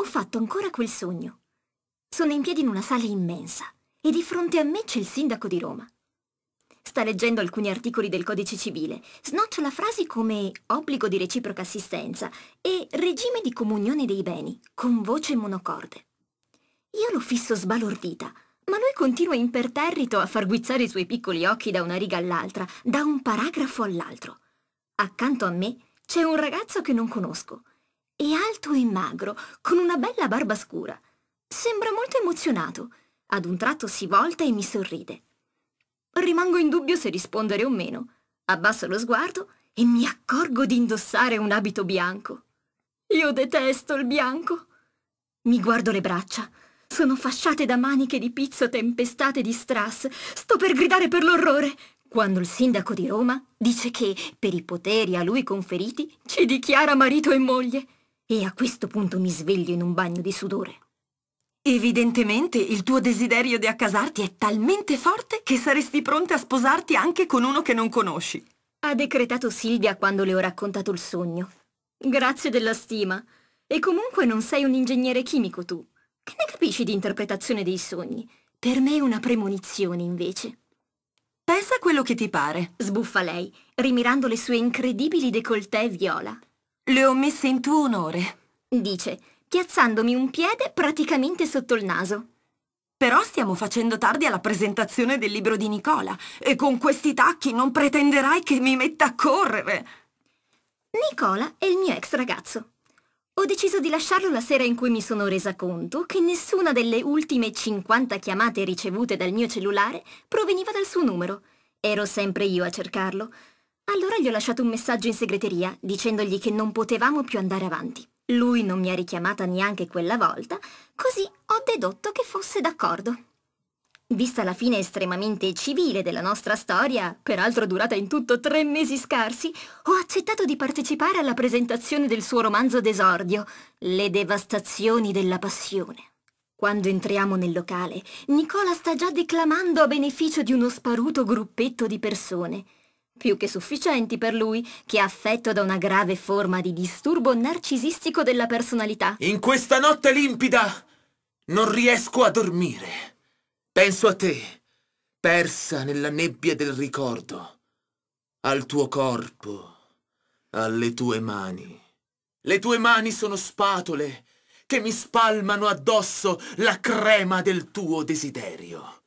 ho fatto ancora quel sogno. Sono in piedi in una sala immensa e di fronte a me c'è il sindaco di Roma. Sta leggendo alcuni articoli del codice civile, snocciola frasi come obbligo di reciproca assistenza e regime di comunione dei beni, con voce monocorde. Io lo fisso sbalordita, ma lui continua imperterrito a far guizzare i suoi piccoli occhi da una riga all'altra, da un paragrafo all'altro. Accanto a me c'è un ragazzo che non conosco, è alto e magro, con una bella barba scura. Sembra molto emozionato. Ad un tratto si volta e mi sorride. Rimango in dubbio se rispondere o meno. Abbasso lo sguardo e mi accorgo di indossare un abito bianco. Io detesto il bianco. Mi guardo le braccia. Sono fasciate da maniche di pizzo tempestate di strass. Sto per gridare per l'orrore quando il sindaco di Roma dice che, per i poteri a lui conferiti, ci dichiara marito e moglie. E a questo punto mi sveglio in un bagno di sudore. Evidentemente il tuo desiderio di accasarti è talmente forte che saresti pronta a sposarti anche con uno che non conosci. Ha decretato Silvia quando le ho raccontato il sogno. Grazie della stima. E comunque non sei un ingegnere chimico tu. Che ne capisci di interpretazione dei sogni? Per me è una premonizione, invece. Pensa a quello che ti pare, sbuffa lei, rimirando le sue incredibili décolleté viola. Le ho messe in tuo onore. Dice, piazzandomi un piede praticamente sotto il naso. Però stiamo facendo tardi alla presentazione del libro di Nicola e con questi tacchi non pretenderai che mi metta a correre. Nicola è il mio ex ragazzo. Ho deciso di lasciarlo la sera in cui mi sono resa conto che nessuna delle ultime 50 chiamate ricevute dal mio cellulare proveniva dal suo numero. Ero sempre io a cercarlo. Allora gli ho lasciato un messaggio in segreteria dicendogli che non potevamo più andare avanti. Lui non mi ha richiamata neanche quella volta, così ho dedotto che fosse d'accordo. Vista la fine estremamente civile della nostra storia, peraltro durata in tutto tre mesi scarsi, ho accettato di partecipare alla presentazione del suo romanzo d'esordio, Le devastazioni della passione. Quando entriamo nel locale, Nicola sta già declamando a beneficio di uno sparuto gruppetto di persone più che sufficienti per lui, che è affetto da una grave forma di disturbo narcisistico della personalità. In questa notte limpida non riesco a dormire. Penso a te, persa nella nebbia del ricordo, al tuo corpo, alle tue mani. Le tue mani sono spatole che mi spalmano addosso la crema del tuo desiderio.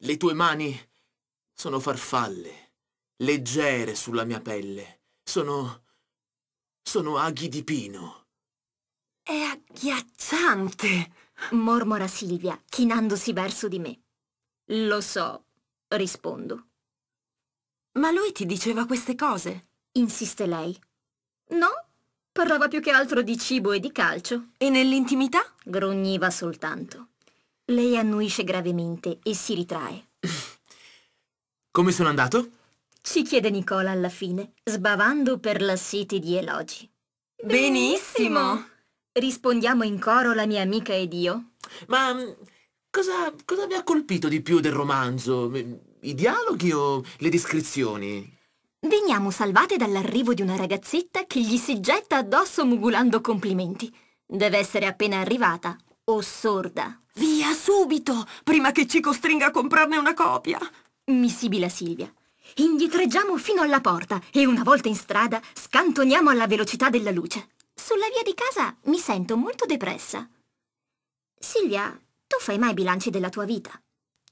Le tue mani sono farfalle leggere sulla mia pelle. Sono... sono aghi di pino. È agghiacciante, mormora Silvia, chinandosi verso di me. Lo so, rispondo. Ma lui ti diceva queste cose? insiste lei. No, parlava più che altro di cibo e di calcio. E nell'intimità? grugniva soltanto. Lei annuisce gravemente e si ritrae. Come sono andato? Ci chiede Nicola alla fine, sbavando per la City di elogi. Benissimo! Rispondiamo in coro la mia amica ed io. Ma mm, cosa, cosa vi ha colpito di più del romanzo? Mm, I dialoghi o le descrizioni? Veniamo salvate dall'arrivo di una ragazzetta che gli si getta addosso mugulando complimenti. Deve essere appena arrivata, o sorda. Via subito, prima che ci costringa a comprarne una copia! Mi sibila Silvia. Indietreggiamo fino alla porta e una volta in strada scantoniamo alla velocità della luce. Sulla via di casa mi sento molto depressa. Silvia, tu fai mai bilanci della tua vita?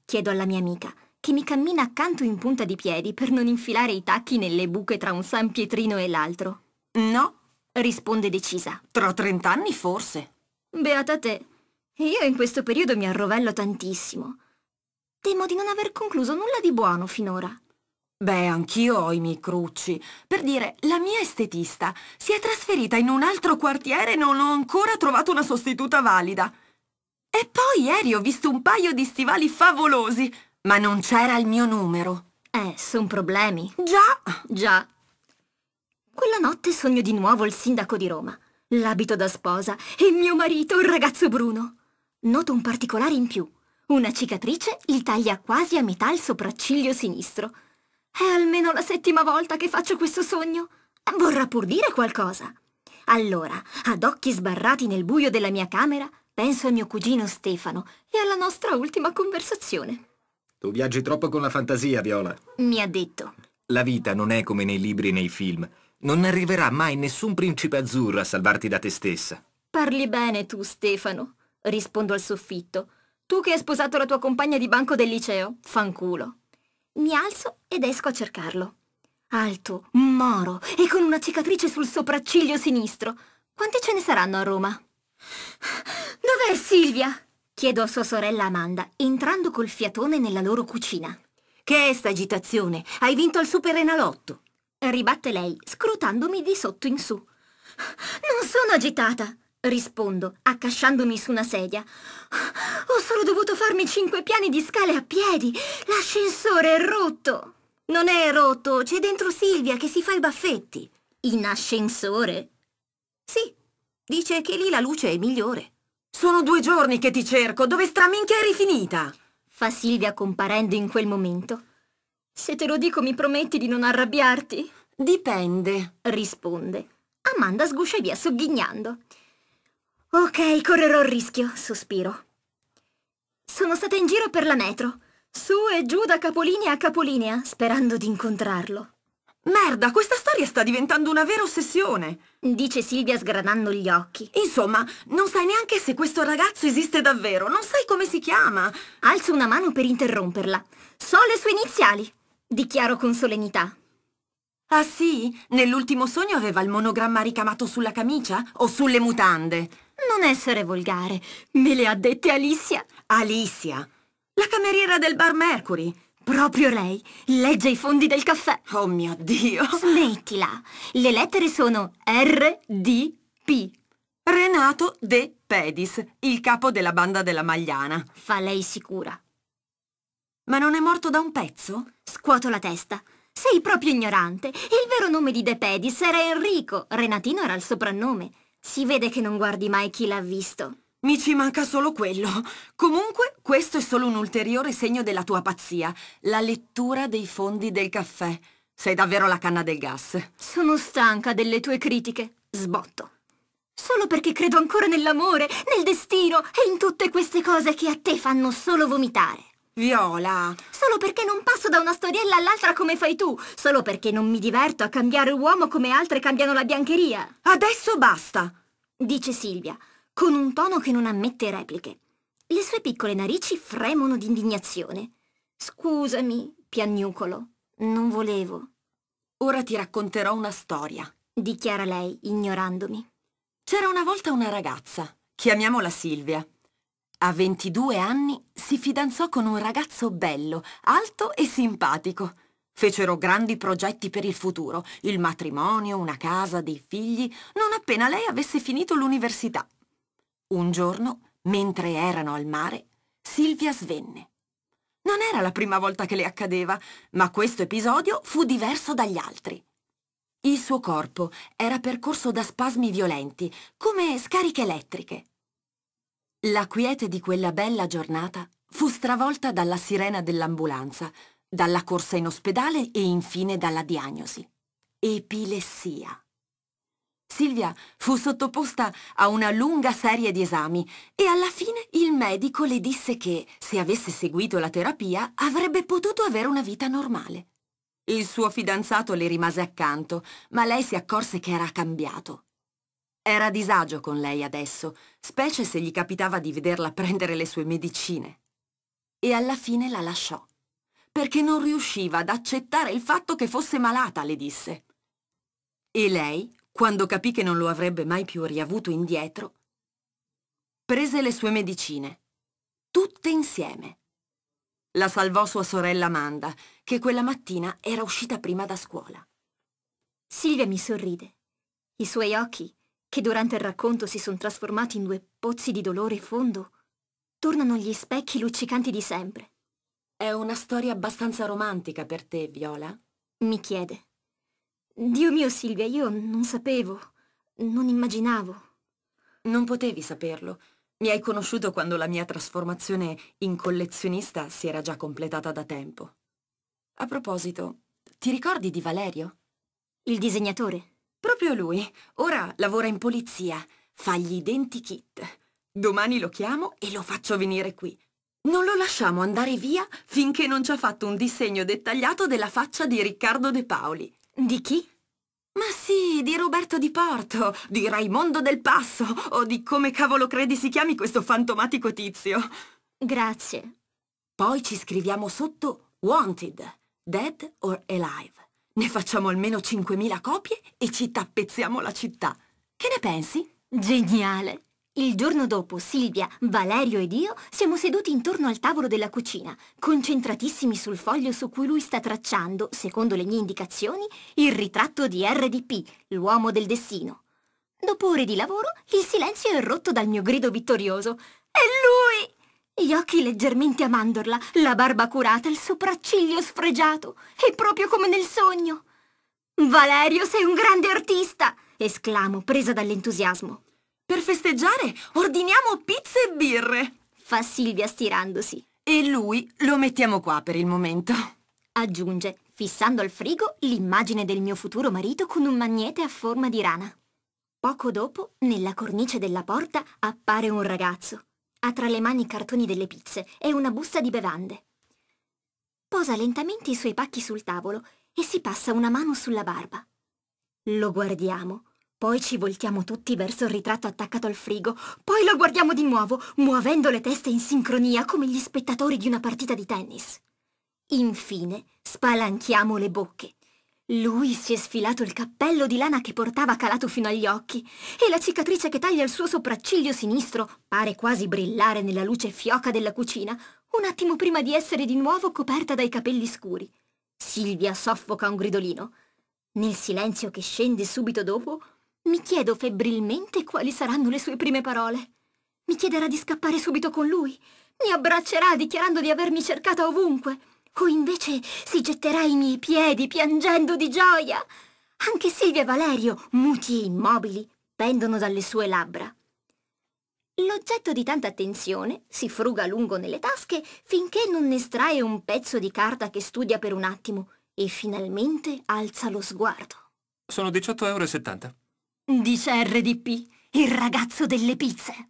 Chiedo alla mia amica, che mi cammina accanto in punta di piedi per non infilare i tacchi nelle buche tra un San Pietrino e l'altro. No, risponde decisa. Tra trent'anni forse. Beata te. Io in questo periodo mi arrovello tantissimo. Temo di non aver concluso nulla di buono finora. Beh, anch'io ho i miei crucci. Per dire, la mia estetista si è trasferita in un altro quartiere e non ho ancora trovato una sostituta valida. E poi ieri ho visto un paio di stivali favolosi, ma non c'era il mio numero. Eh, son problemi. Già! Già. Quella notte sogno di nuovo il sindaco di Roma, l'abito da sposa e mio marito, il ragazzo Bruno. Noto un particolare in più. Una cicatrice gli taglia quasi a metà il sopracciglio sinistro. È almeno la settima volta che faccio questo sogno. Vorrà pur dire qualcosa. Allora, ad occhi sbarrati nel buio della mia camera, penso a mio cugino Stefano e alla nostra ultima conversazione. Tu viaggi troppo con la fantasia, Viola. Mi ha detto. La vita non è come nei libri e nei film. Non arriverà mai nessun principe azzurro a salvarti da te stessa. Parli bene tu, Stefano. Rispondo al soffitto. Tu che hai sposato la tua compagna di banco del liceo, fanculo. Mi alzo ed esco a cercarlo. Alto, moro e con una cicatrice sul sopracciglio sinistro. Quanti ce ne saranno a Roma? Dov'è Silvia? Chiedo a sua sorella Amanda, entrando col fiatone nella loro cucina. Che è sta agitazione? Hai vinto al superenalotto! Ribatte lei, scrutandomi di sotto in su. Non sono agitata! rispondo, accasciandomi su una sedia. Ho solo dovuto farmi cinque piani di scale a piedi. L'ascensore è rotto. Non è rotto, c'è dentro Silvia che si fa i baffetti. In ascensore? Sì, dice che lì la luce è migliore. Sono due giorni che ti cerco, dove straminchia eri finita? Fa Silvia comparendo in quel momento. Se te lo dico mi prometti di non arrabbiarti? Dipende, risponde. Amanda sguscia via sogghignando. Ok, correrò il rischio, sospiro. Sono stata in giro per la metro, su e giù da capolinea a capolinea, sperando di incontrarlo. Merda, questa storia sta diventando una vera ossessione! Dice Silvia sgranando gli occhi. Insomma, non sai neanche se questo ragazzo esiste davvero, non sai come si chiama! Alzo una mano per interromperla. So le sue iniziali, dichiaro con solennità. Ah sì? Nell'ultimo sogno aveva il monogramma ricamato sulla camicia o sulle mutande? Non essere volgare. Me le ha dette Alicia. Alicia? La cameriera del bar Mercury. Proprio lei. Legge i fondi del caffè. Oh mio Dio. Smettila. Le lettere sono R.D.P. Renato De Pedis, il capo della banda della Magliana. Fa lei sicura. Ma non è morto da un pezzo? Scuoto la testa. Sei proprio ignorante. Il vero nome di De Pedis era Enrico. Renatino era il soprannome. Si vede che non guardi mai chi l'ha visto. Mi ci manca solo quello. Comunque, questo è solo un ulteriore segno della tua pazzia. La lettura dei fondi del caffè. Sei davvero la canna del gas. Sono stanca delle tue critiche. Sbotto. Solo perché credo ancora nell'amore, nel destino e in tutte queste cose che a te fanno solo vomitare. Viola, solo perché non passo da una storiella all'altra come fai tu, solo perché non mi diverto a cambiare uomo come altre cambiano la biancheria. Adesso basta, dice Silvia, con un tono che non ammette repliche. Le sue piccole narici fremono d'indignazione. Scusami, piagnucolo, non volevo. Ora ti racconterò una storia, dichiara lei, ignorandomi. C'era una volta una ragazza, chiamiamola Silvia, a 22 anni si fidanzò con un ragazzo bello, alto e simpatico. Fecero grandi progetti per il futuro, il matrimonio, una casa, dei figli, non appena lei avesse finito l'università. Un giorno, mentre erano al mare, Silvia svenne. Non era la prima volta che le accadeva, ma questo episodio fu diverso dagli altri. Il suo corpo era percorso da spasmi violenti, come scariche elettriche. La quiete di quella bella giornata fu stravolta dalla sirena dell'ambulanza, dalla corsa in ospedale e infine dalla diagnosi. Epilessia. Silvia fu sottoposta a una lunga serie di esami e alla fine il medico le disse che, se avesse seguito la terapia, avrebbe potuto avere una vita normale. Il suo fidanzato le rimase accanto, ma lei si accorse che era cambiato. Era a disagio con lei adesso, specie se gli capitava di vederla prendere le sue medicine. E alla fine la lasciò, perché non riusciva ad accettare il fatto che fosse malata, le disse. E lei, quando capì che non lo avrebbe mai più riavuto indietro, prese le sue medicine, tutte insieme. La salvò sua sorella Amanda, che quella mattina era uscita prima da scuola. Silvia mi sorride. I suoi occhi che durante il racconto si sono trasformati in due pozzi di dolore fondo, tornano gli specchi luccicanti di sempre. È una storia abbastanza romantica per te, Viola? Mi chiede. Dio mio, Silvia, io non sapevo, non immaginavo. Non potevi saperlo. Mi hai conosciuto quando la mia trasformazione in collezionista si era già completata da tempo. A proposito, ti ricordi di Valerio? Il disegnatore? Proprio lui. Ora lavora in polizia. Fa gli identikit. Domani lo chiamo e lo faccio venire qui. Non lo lasciamo andare via finché non ci ha fatto un disegno dettagliato della faccia di Riccardo De Paoli. Di chi? Ma sì, di Roberto Di Porto, di Raimondo del Passo o di come cavolo credi si chiami questo fantomatico tizio. Grazie. Poi ci scriviamo sotto Wanted, Dead or Alive. Ne facciamo almeno 5.000 copie e ci tappezziamo la città. Che ne pensi? Geniale! Il giorno dopo Silvia, Valerio ed io siamo seduti intorno al tavolo della cucina, concentratissimi sul foglio su cui lui sta tracciando, secondo le mie indicazioni, il ritratto di RDP, l'uomo del destino. Dopo ore di lavoro, il silenzio è rotto dal mio grido vittorioso. È lui! Gli occhi leggermente a mandorla, la barba curata, il sopracciglio sfregiato. È proprio come nel sogno. Valerio, sei un grande artista! esclamo, presa dall'entusiasmo. Per festeggiare ordiniamo pizze e birre! fa Silvia stirandosi. E lui lo mettiamo qua per il momento. Aggiunge, fissando al frigo l'immagine del mio futuro marito con un magnete a forma di rana. Poco dopo, nella cornice della porta, appare un ragazzo. Ha tra le mani i cartoni delle pizze e una busta di bevande. Posa lentamente i suoi pacchi sul tavolo e si passa una mano sulla barba. Lo guardiamo, poi ci voltiamo tutti verso il ritratto attaccato al frigo, poi lo guardiamo di nuovo, muovendo le teste in sincronia come gli spettatori di una partita di tennis. Infine, spalanchiamo le bocche lui si è sfilato il cappello di lana che portava calato fino agli occhi e la cicatrice che taglia il suo sopracciglio sinistro pare quasi brillare nella luce fioca della cucina un attimo prima di essere di nuovo coperta dai capelli scuri. Silvia soffoca un gridolino. Nel silenzio che scende subito dopo, mi chiedo febbrilmente quali saranno le sue prime parole. Mi chiederà di scappare subito con lui. Mi abbraccerà dichiarando di avermi cercata ovunque cui invece si getterà ai miei piedi piangendo di gioia. Anche Silvia e Valerio, muti e immobili, pendono dalle sue labbra. L'oggetto di tanta attenzione si fruga a lungo nelle tasche finché non ne estrae un pezzo di carta che studia per un attimo e finalmente alza lo sguardo. Sono 18,70 euro. Dice RDP, il ragazzo delle pizze.